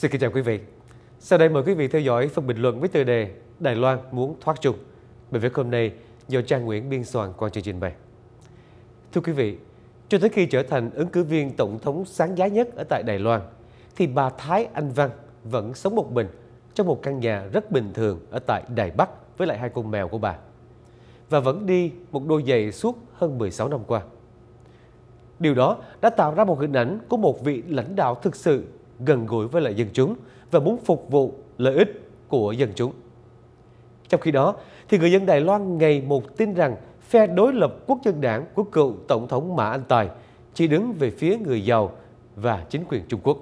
Xin kính chào quý vị. Sau đây mời quý vị theo dõi phần bình luận với tựa đề Đài Loan muốn thoát chung. Bài viết hôm nay do Trang Nguyễn biên soạn qua chương trình bày. Thưa quý vị, cho tới khi trở thành ứng cử viên tổng thống sáng giá nhất ở tại Đài Loan, thì bà Thái Anh Văn vẫn sống một mình trong một căn nhà rất bình thường ở tại Đài Bắc với lại hai con mèo của bà. Và vẫn đi một đôi giày suốt hơn 16 năm qua. Điều đó đã tạo ra một hình ảnh của một vị lãnh đạo thực sự gần gũi với lại dân chúng và muốn phục vụ lợi ích của dân chúng. Trong khi đó, thì người dân Đài Loan ngày một tin rằng phe đối lập quốc dân đảng của cựu Tổng thống Mã Anh Tài chỉ đứng về phía người giàu và chính quyền Trung Quốc.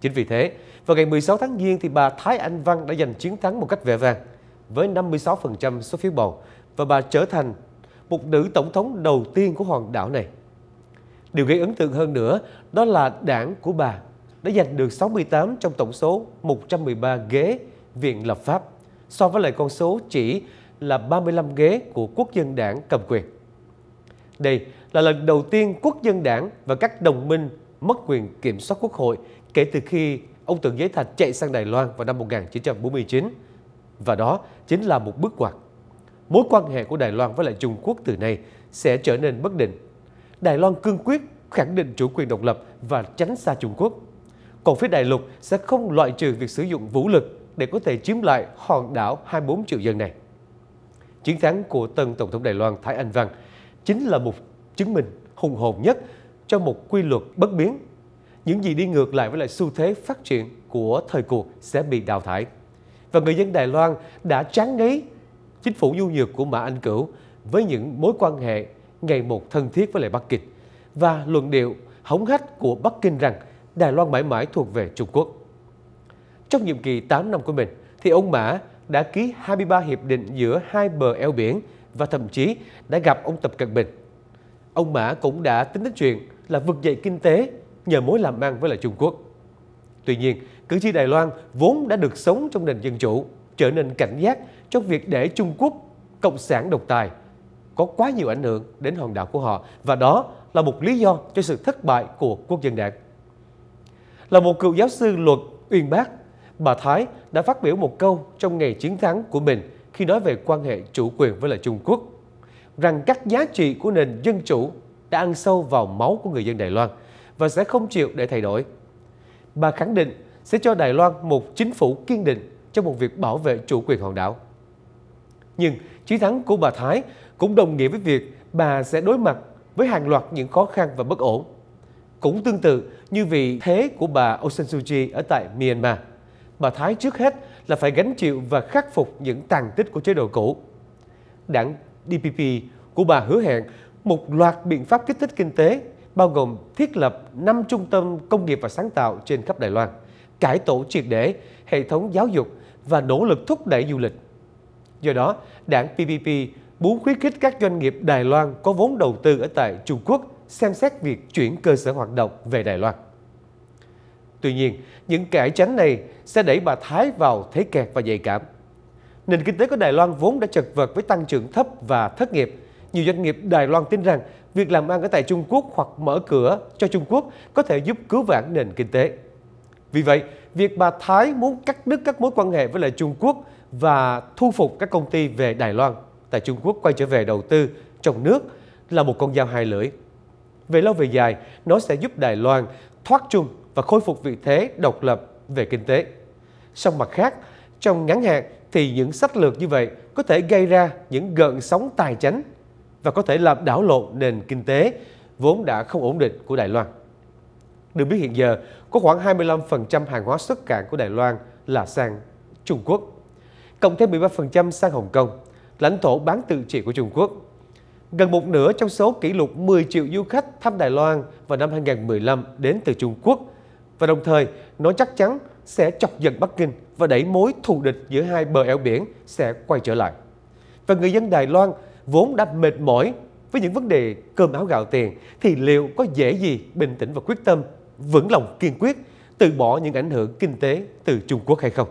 Chính vì thế, vào ngày 16 tháng Giêng thì bà Thái Anh Văn đã giành chiến thắng một cách vẻ vang với 56% số phiếu bầu và bà trở thành một nữ tổng thống đầu tiên của hòn đảo này. Điều gây ấn tượng hơn nữa đó là đảng của bà đã giành được 68 trong tổng số 113 ghế Viện lập pháp, so với lại con số chỉ là 35 ghế của Quốc dân đảng cầm quyền. Đây là lần đầu tiên Quốc dân đảng và các đồng minh mất quyền kiểm soát quốc hội kể từ khi ông Tưởng Giới Thạch chạy sang Đài Loan vào năm 1949. Và đó chính là một bước ngoặt. Mối quan hệ của Đài Loan với lại Trung Quốc từ nay sẽ trở nên bất định. Đài Loan cương quyết khẳng định chủ quyền độc lập và tránh xa Trung Quốc còn phía đại lục sẽ không loại trừ việc sử dụng vũ lực để có thể chiếm lại hòn đảo 24 triệu dân này. Chiến thắng của tân Tổng thống Đài Loan Thái Anh Văn chính là một chứng minh hùng hồn nhất cho một quy luật bất biến. Những gì đi ngược lại với lại xu thế phát triển của thời cuộc sẽ bị đào thải. Và người dân Đài Loan đã chán ngấy chính phủ nhu nhược của Mã Anh Cửu với những mối quan hệ ngày một thân thiết với lại Bắc Kinh và luận điệu hống hách của Bắc Kinh rằng Đài Loan mãi mãi thuộc về Trung Quốc. Trong nhiệm kỳ 8 năm của mình, thì ông Mã đã ký 23 hiệp định giữa hai bờ eo biển và thậm chí đã gặp ông Tập Cận Bình. Ông Mã cũng đã tính đến chuyện là vực dậy kinh tế nhờ mối làm ăn với lại Trung Quốc. Tuy nhiên, cử tri Đài Loan vốn đã được sống trong nền dân chủ, trở nên cảnh giác trong việc để Trung Quốc cộng sản độc tài có quá nhiều ảnh hưởng đến hòn đảo của họ và đó là một lý do cho sự thất bại của quốc dân đảng. Là một cựu giáo sư luật uyên bác, bà Thái đã phát biểu một câu trong ngày chiến thắng của mình khi nói về quan hệ chủ quyền với lại Trung Quốc, rằng các giá trị của nền dân chủ đã ăn sâu vào máu của người dân Đài Loan và sẽ không chịu để thay đổi. Bà khẳng định sẽ cho Đài Loan một chính phủ kiên định trong một việc bảo vệ chủ quyền hòn đảo. Nhưng chiến thắng của bà Thái cũng đồng nghĩa với việc bà sẽ đối mặt với hàng loạt những khó khăn và bất ổn cũng tương tự như vị thế của bà Aung Suji ở tại Myanmar. Bà Thái trước hết là phải gánh chịu và khắc phục những tàn tích của chế độ cũ. Đảng DPP của bà hứa hẹn một loạt biện pháp kích thích kinh tế bao gồm thiết lập 5 trung tâm công nghiệp và sáng tạo trên khắp Đài Loan, cải tổ triệt để hệ thống giáo dục và nỗ lực thúc đẩy du lịch. Do đó, đảng PPP muốn khuyến khích các doanh nghiệp Đài Loan có vốn đầu tư ở tại Trung Quốc xem xét việc chuyển cơ sở hoạt động về Đài Loan. Tuy nhiên, những cải tránh này sẽ đẩy bà Thái vào thế kẹt và nhạy cảm. Nền kinh tế của Đài Loan vốn đã chật vật với tăng trưởng thấp và thất nghiệp. Nhiều doanh nghiệp Đài Loan tin rằng việc làm ăn ở tại Trung Quốc hoặc mở cửa cho Trung Quốc có thể giúp cứu vãn nền kinh tế. Vì vậy, việc bà Thái muốn cắt đứt các mối quan hệ với lại Trung Quốc và thu phục các công ty về Đài Loan tại Trung Quốc quay trở về đầu tư trong nước là một con dao hai lưỡi. Về lâu về dài, nó sẽ giúp Đài Loan thoát chung và khôi phục vị thế độc lập về kinh tế. Song mặt khác, trong ngắn hạn thì những sách lược như vậy có thể gây ra những gợn sóng tài chính và có thể làm đảo lộn nền kinh tế vốn đã không ổn định của Đài Loan. Được biết hiện giờ, có khoảng 25% hàng hóa xuất cảng của Đài Loan là sang Trung Quốc, cộng thêm 13% sang Hồng Kông, lãnh thổ bán tự trị của Trung Quốc Gần một nửa trong số kỷ lục 10 triệu du khách thăm Đài Loan vào năm 2015 đến từ Trung Quốc và đồng thời nó chắc chắn sẽ chọc giận Bắc Kinh và đẩy mối thù địch giữa hai bờ eo biển sẽ quay trở lại. Và người dân Đài Loan vốn đã mệt mỏi với những vấn đề cơm áo gạo tiền thì liệu có dễ gì bình tĩnh và quyết tâm, vững lòng kiên quyết từ bỏ những ảnh hưởng kinh tế từ Trung Quốc hay không?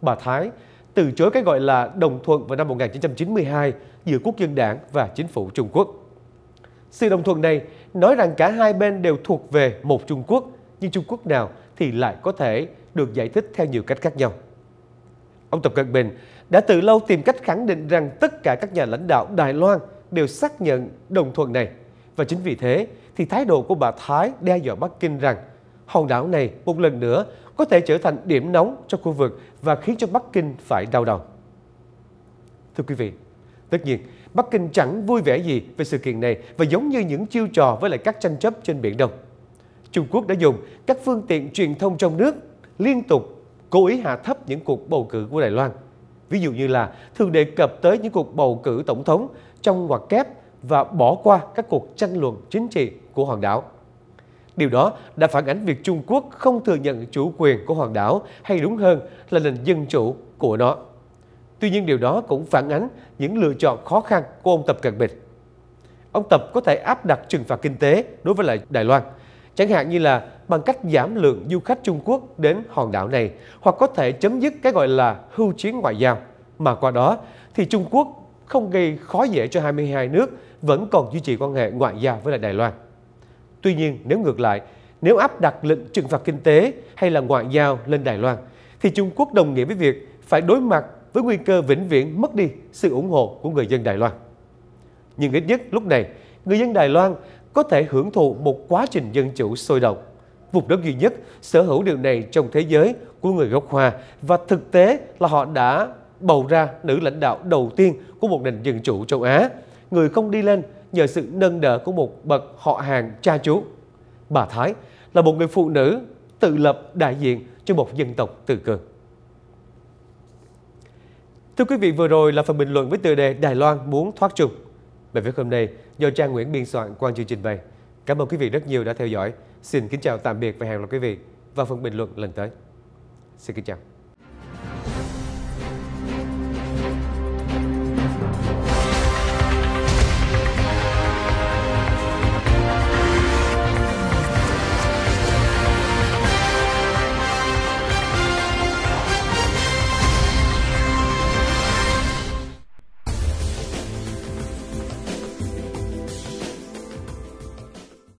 Bà Thái từ chối cái gọi là đồng thuận vào năm 1992 giữa quốc dân đảng và chính phủ Trung Quốc. Sự đồng thuận này nói rằng cả hai bên đều thuộc về một Trung Quốc, nhưng Trung Quốc nào thì lại có thể được giải thích theo nhiều cách khác nhau. Ông Tập Cận Bình đã từ lâu tìm cách khẳng định rằng tất cả các nhà lãnh đạo Đài Loan đều xác nhận đồng thuận này. Và chính vì thế thì thái độ của bà Thái đe dọa Bắc Kinh rằng hòn đảo này một lần nữa có thể trở thành điểm nóng cho khu vực và khiến cho Bắc Kinh phải đau đầu. Thưa quý vị, tất nhiên Bắc Kinh chẳng vui vẻ gì về sự kiện này và giống như những chiêu trò với lại các tranh chấp trên Biển Đông. Trung Quốc đã dùng các phương tiện truyền thông trong nước liên tục cố ý hạ thấp những cuộc bầu cử của Đài Loan. Ví dụ như là thường đề cập tới những cuộc bầu cử tổng thống trong hoặc kép và bỏ qua các cuộc tranh luận chính trị của hòn đảo. Điều đó đã phản ánh việc Trung Quốc không thừa nhận chủ quyền của hòn đảo hay đúng hơn là nền dân chủ của nó. Tuy nhiên điều đó cũng phản ánh những lựa chọn khó khăn của ông Tập Cận Bình. Ông Tập có thể áp đặt trừng phạt kinh tế đối với lại Đài Loan, chẳng hạn như là bằng cách giảm lượng du khách Trung Quốc đến hòn đảo này hoặc có thể chấm dứt cái gọi là hưu chiến ngoại giao. Mà qua đó thì Trung Quốc không gây khó dễ cho 22 nước vẫn còn duy trì quan hệ ngoại giao với lại Đài Loan. Tuy nhiên, nếu ngược lại, nếu áp đặt lệnh trừng phạt kinh tế hay là ngoại giao lên Đài Loan, thì Trung Quốc đồng nghĩa với việc phải đối mặt với nguy cơ vĩnh viễn mất đi sự ủng hộ của người dân Đài Loan. Nhưng ít nhất lúc này, người dân Đài Loan có thể hưởng thụ một quá trình dân chủ sôi động. Vùng đất duy nhất sở hữu điều này trong thế giới của người gốc Hoa và thực tế là họ đã bầu ra nữ lãnh đạo đầu tiên của một nền dân chủ châu Á, người không đi lên nhờ sự nâng đỡ của một bậc họ hàng cha chú. Bà Thái là một người phụ nữ tự lập đại diện cho một dân tộc từ cường. Thưa quý vị, vừa rồi là phần bình luận với tựa đề Đài Loan muốn thoát trùng. Bài viết hôm nay do Trang Nguyễn biên soạn quan chương trình bày. Cảm ơn quý vị rất nhiều đã theo dõi. Xin kính chào tạm biệt và hẹn gặp quý vị vào phần bình luận lần tới. Xin kính chào.